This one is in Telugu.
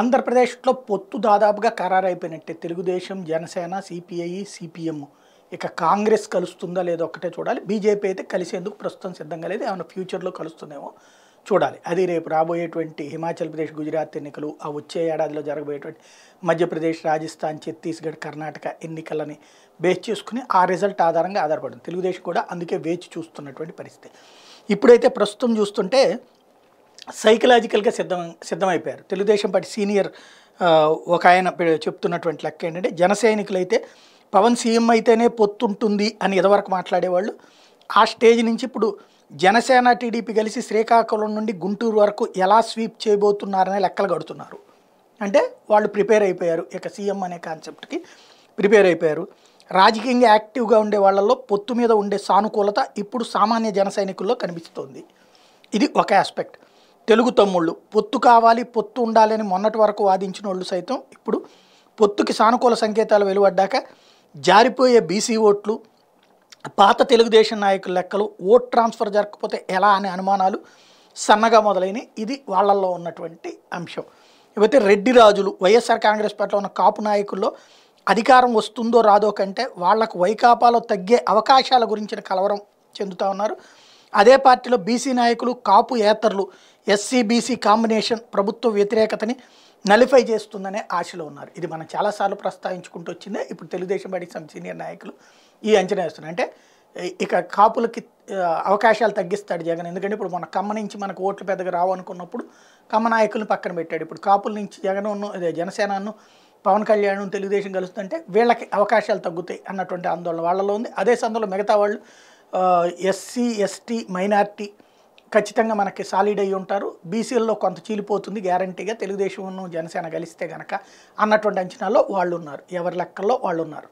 ఆంధ్రప్రదేశ్లో పొత్తు దాదాపుగా ఖరారైపోయినట్టే తెలుగుదేశం జనసేన సిపిఐ సిపిఎం ఇక కాంగ్రెస్ కలుస్తుందా లేదో ఒక్కటే చూడాలి బీజేపీ అయితే కలిసేందుకు ప్రస్తుతం సిద్ధంగా లేదు ఏమైనా ఫ్యూచర్లో కలుస్తుందేమో చూడాలి అది రేపు రాబోయేటువంటి హిమాచల్ ప్రదేశ్ గుజరాత్ ఎన్నికలు ఆ వచ్చే ఏడాదిలో జరగబోయేటువంటి మధ్యప్రదేశ్ రాజస్థాన్ ఛత్తీస్గఢ్ కర్ణాటక ఎన్నికలని బేస్ చేసుకుని ఆ రిజల్ట్ ఆధారంగా ఆధారపడింది తెలుగుదేశం కూడా అందుకే వేచి చూస్తున్నటువంటి పరిస్థితి ఇప్పుడైతే ప్రస్తుతం చూస్తుంటే సైకలాజికల్గా సిద్ధం సిద్ధమైపోయారు తెలుగుదేశం పార్టీ సీనియర్ ఒక ఆయన చెప్తున్నటువంటి లెక్క ఏంటంటే జన సైనికులైతే పవన్ సీఎం అయితేనే పొత్తుంటుంది అని ఇదివరకు మాట్లాడేవాళ్ళు ఆ స్టేజ్ నుంచి ఇప్పుడు జనసేన టీడీపీ కలిసి శ్రీకాకుళం నుండి గుంటూరు వరకు ఎలా స్వీప్ చేయబోతున్నారనే లెక్కలు కడుతున్నారు అంటే వాళ్ళు ప్రిపేర్ అయిపోయారు ఇక సీఎం అనే కాన్సెప్ట్కి ప్రిపేర్ అయిపోయారు రాజకీయంగా యాక్టివ్గా ఉండే వాళ్ళలో పొత్తు మీద ఉండే సానుకూలత ఇప్పుడు సామాన్య జన సైనికుల్లో కనిపిస్తోంది ఇది ఒక ఆస్పెక్ట్ తెలుగు తమ్ముళ్ళు పొత్తు కావాలి పొత్తు ఉండాలని మొన్నటి వరకు వాదించిన వాళ్ళు సైతం ఇప్పుడు పొత్తుకి సానుకూల సంకేతాలు వెలువడ్డాక జారిపోయే బీసీ ఓట్లు పాత తెలుగుదేశం నాయకుల లెక్కలు ఓట్ ట్రాన్స్ఫర్ జరగకపోతే ఎలా అనే అనుమానాలు సన్నగా మొదలైనవి ఇది వాళ్లల్లో ఉన్నటువంటి అంశం ఇవైతే రెడ్డి రాజులు వైఎస్ఆర్ కాంగ్రెస్ పార్టీలో ఉన్న కాపు నాయకుల్లో అధికారం వస్తుందో రాదో కంటే వాళ్లకు వైకాపాలో తగ్గే అవకాశాల గురించిన కలవరం చెందుతూ ఉన్నారు అదే పార్టీలో బీసీ నాయకులు కాపు ఏతర్లు ఎస్సీ బీసీ కాంబినేషన్ ప్రభుత్వ వ్యతిరేకతని నలిఫై చేస్తుందనే ఆశలో ఉన్నారు ఇది మనం చాలాసార్లు ప్రస్తావించుకుంటూ వచ్చిందే ఇప్పుడు తెలుగుదేశం పార్టీ సీనియర్ నాయకులు ఈ అంచనా వేస్తున్నారు అంటే ఇక కాపులకి అవకాశాలు తగ్గిస్తాడు జగన్ ఎందుకంటే ఇప్పుడు మన కమ్మ నుంచి మనకు ఓట్లు పెద్దగా రావు అనుకున్నప్పుడు కమ్మ నాయకులను పక్కన పెట్టాడు ఇప్పుడు కాపుల నుంచి జగన్ను జనసేనను పవన్ కళ్యాణ్ తెలుగుదేశం కలుస్తుంటే వీళ్ళకి అవకాశాలు తగ్గుతాయి అన్నటువంటి ఆందోళన వాళ్ళలో ఉంది అదే సందర్భంలో మిగతా వాళ్ళు ఎస్సీ ఎస్టీ మైనార్టీ ఖచ్చితంగా మనకి సాలిడ్ అయ్యి ఉంటారు బీసీల్లో కొంత చీలిపోతుంది గ్యారంటీగా తెలుగుదేశం జనసేన కలిస్తే గనక అన్నటువంటి అంచనాలో వాళ్ళు ఉన్నారు ఎవరి లెక్కల్లో వాళ్ళు ఉన్నారు